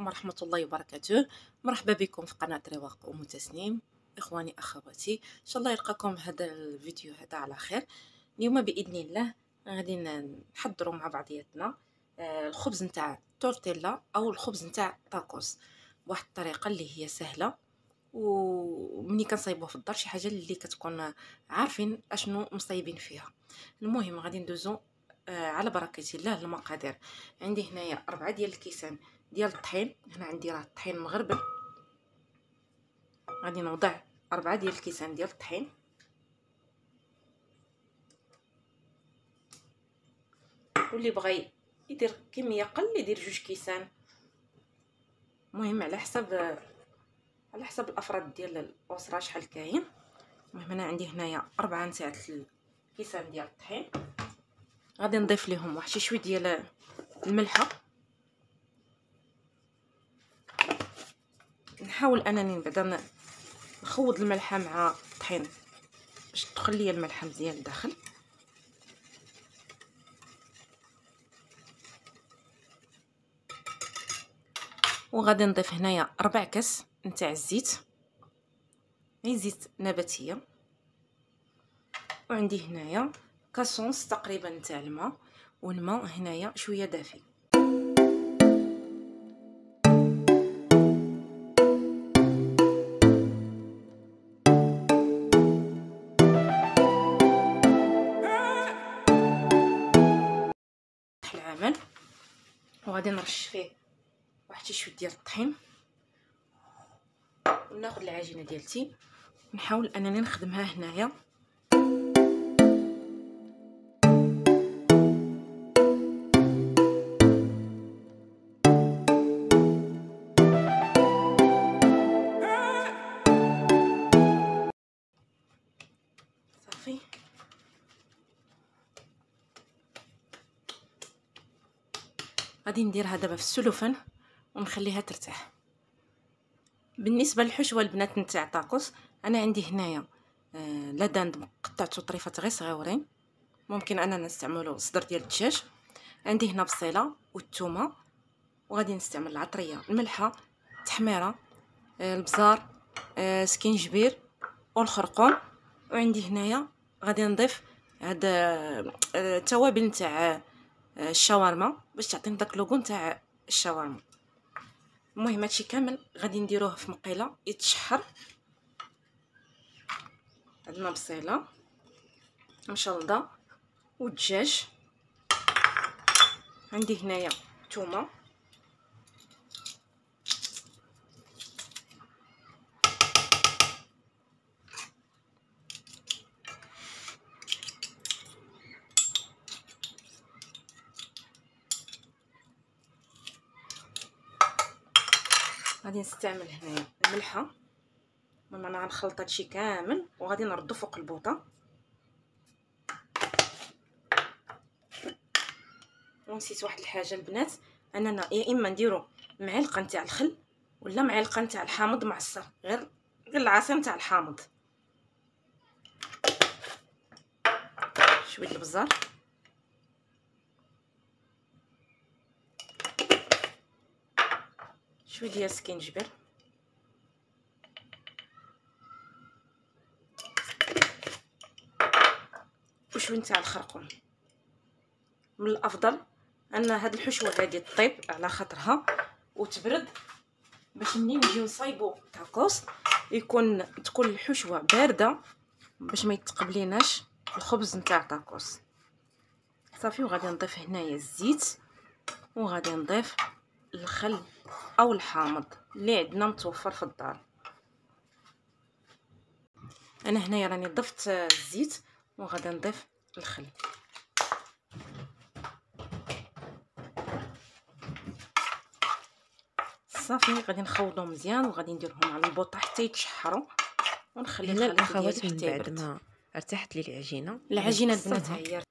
عليكم ورحمة الله وبركاته مرحبا بكم في قناة رواق أم تسنيم إخواني أخواتي إن شاء الله يلقاكم هذا الفيديو هذا على خير اليوم بإذن الله غادي نحضروا مع بعضياتنا آه، الخبز نتاع تورتيلا أو الخبز نتاع تاكوس بواحد الطريقة اللي هي سهلة ومني كنصايبوه في الدار شي حاجة اللي كتكون عارفين أشنو مصايبين فيها المهم غادي ندوزو آه، على بركة الله المقادير عندي هنايا أربعة ديال الكيسان ديال الطحين هنا عندي راه الطحين مغربل غادي نوضع أربعة ديال الكيسان ديال الطحين واللي بغى يدير كميه قل يدير جوج كيسان المهم على حسب على حسب الافراد ديال الاسره شحال كاين المهم انا عندي هنايا أربعة نتاع الكيسان ديال الطحين غادي نضيف ليهم واحد شويه ديال الملحه نحاول انني بعدا نخوض الملحه مع الطحين باش تدخل ليا الملحه مزيان لداخل وغادي نضيف هنايا ربع كاس نتاع الزيت اي زيت نباتيه وعندي هنايا كاسونس تقريبا نتاع الماء والماء هنايا شويه دافي وغادي نرش فيه واحد شويه ديال الطحين وناخذ العجينه ديالتي نحاول انني نخدمها هنايا غادي نديرها دابا في السلوفان ونخليها ترتاح بالنسبه للحشوه البنات نتاع طاقوس انا عندي هنايا آه، لدان قطعته طريفات غير صغيورين ممكن اننا نستعملو صدر ديال الدجاج عندي هنا بصيله والثومه وغادي نستعمل العطريه الملحه التحميره آه، البزار آه، سكينجبير والخرقوم وعندي هنايا غادي نضيف هاد التوابل نتاع الشاورما باش تعطينا داك لوغو نتاع الشاورما المهم هادشي كامل غادي نديروه في مقيله يتشحر عندنا بصيله مشلضه ودجاج عندي هنايا ثومه غادي نستعمل هنايا الملحه المهم انا غنخلط هادشي كامل وغادي نردو فوق البوطه ونسيت واحد الحاجه البنات اننا يا اما نديرو معلقه نتاع الخل ولا معلقه نتاع الحامض معصر غير غير العصير نتاع الحامض شويه البزار شويه ديال السكينجبير وشويه نتاع الخرقوم من الافضل ان هاد الحشوه هادي طيب على خاطرها وتبرد باش منين نجيو نصايبو تاكوس يكون تكون الحشوه بارده باش ما يتقبليناش الخبز نتاع تاكوس صافي وغادي نضيف هنايا الزيت وغادي نضيف الخل او الحامض اللي عندنا متوفر في الدار انا هنايا راني ضفت الزيت وغادي نضيف الخل صافي غادي نخوضو مزيان وغادي نديرهم على البوطه حتى يتشحروا ونخلي الاخوات من بعد ما ارتاحت لي العجينه العجينه يعني البنات هي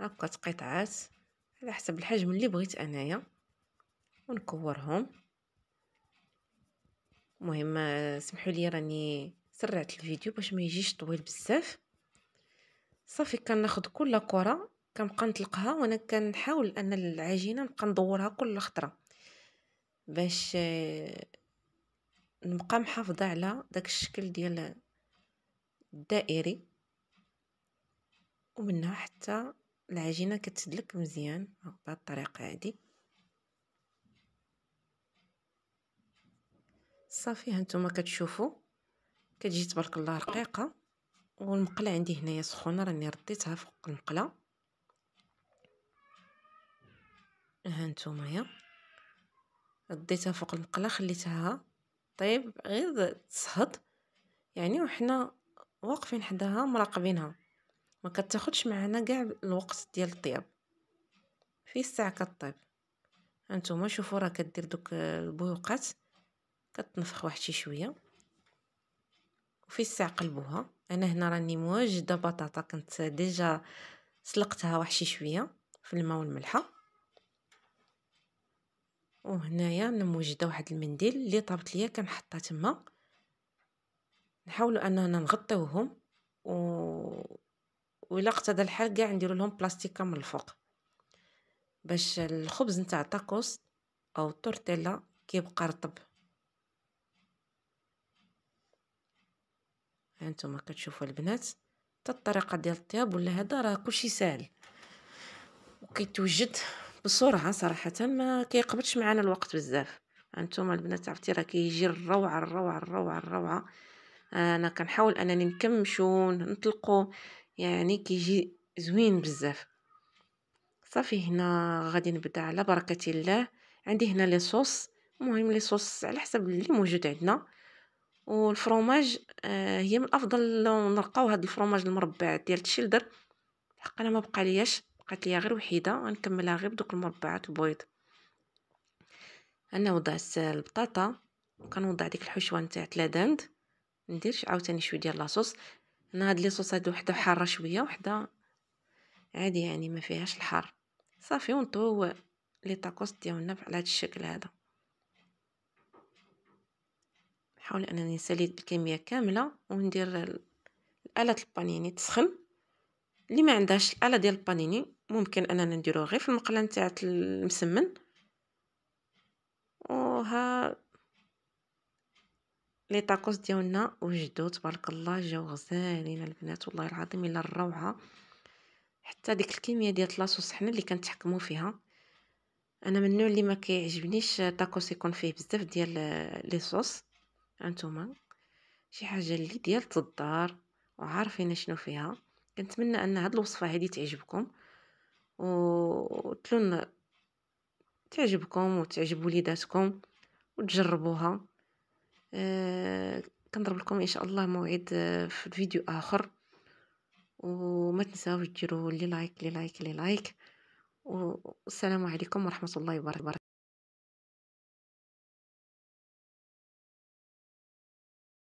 هكا تقطعات على حسب الحجم اللي بغيت انايا ونكورهم مهم سمحوا لي راني سرعت الفيديو باش ما يجيش طويل بزاف صافي كناخذ كل كره كنبقى نطلقها وانا كنحاول ان العجينه نبقى ندورها كل خطره باش نبقى محافظه على داك الشكل ديال الدائري ومنها حتى العجينه كتدلك مزيان بهذه الطريقه هذه صافي هانتوما كتشوفوا كتجي تبارك الله رقيقه والمقله عندي هنايا سخونه راني رديتها فوق المقله ها نتوما رديتها فوق المقله خليتها طيب غير تصهد يعني وحنا واقفين حداها مراقبينها ما كتاخدش معنا كاع الوقت ديال الطياب في الساعه كطيب هانتوما شوفوا راه كدير دوك البويوقات كتنفخ واحد شي شويه وفي الساعه قلبوها انا هنا راني مواجده بطاطا كنت ديجا سلقتها واحد شي شويه في الماء والملحه وهنايا انا موجده واحد المنديل اللي طابت ليا كنحطها تما نحاولوا اننا نغطيوهم و وإلا اقتضى الحال كاع نديرو لهم بلاستيكه من الفوق باش الخبز نتاع طاكوس او التورتيلا كيبقى رطب هانتوما كتشوفوا البنات حتى الطريقه ديال الطياب ولا هذا راه كلشي ساهل وكيتوجد بسرعه صراحه ما كيقبضش معنا الوقت بزاف هانتوما البنات عرفتي راه كيجي الروعه الروعه الروعه الروعه انا كنحاول انني نكمشو نطلقو يعني كيجي زوين بزاف صافي هنا غادي نبدا على بركه الله عندي هنا لي صوص المهم لي صوص على حسب اللي موجود عندنا والفروماج آه، هي من الافضل نلقاو هذا الفروماج المربع ديال تشيلدر الحق انا ما بقى ليش بقات ليا غير وحيده غنكملها غير بدوك المربعات البيض انا وضعت البطاطا وكنوضع ديك الحشوه نتاع تلاداند ندير عاوتاني شويه ديال لاصوص انا هاد لي صوص هادو وحده حاره شويه وحده عادي يعني ما فيهاش الحار صافي ونطويو لي طاكوس ديالنا على هاد الشكل هذا نحاول انني نساليت بالكميه كامله وندير الاله البانيني تسخن اللي ما عندهاش الاله ديال البانيني ممكن اننا نديروه غير في المقله نتاعه المسمن وها لي طاكوس ديالنا وجدوا تبارك الله جاو غزالين البنات والله العظيم الا الروعه حتى ديك الكميه ديال لاصوص حنا اللي كنتحكموا فيها انا من النوع اللي ما كيعجبنيش طاكوس يكون فيه بزاف ديال لي صوص هانتوما شي حاجه اللي ديال الدار وعارفين شنو فيها كنتمنى ان هاد الوصفه هادي تعجبكم وتلون تعجبكم وتعجب وليداتكم وتجربوها أه... كنضرب لكم ان شاء الله موعد آه، في فيديو اخر وما تنساوش ديروا لي لايك لي لايك لي لايك والسلام عليكم ورحمه الله وبركاته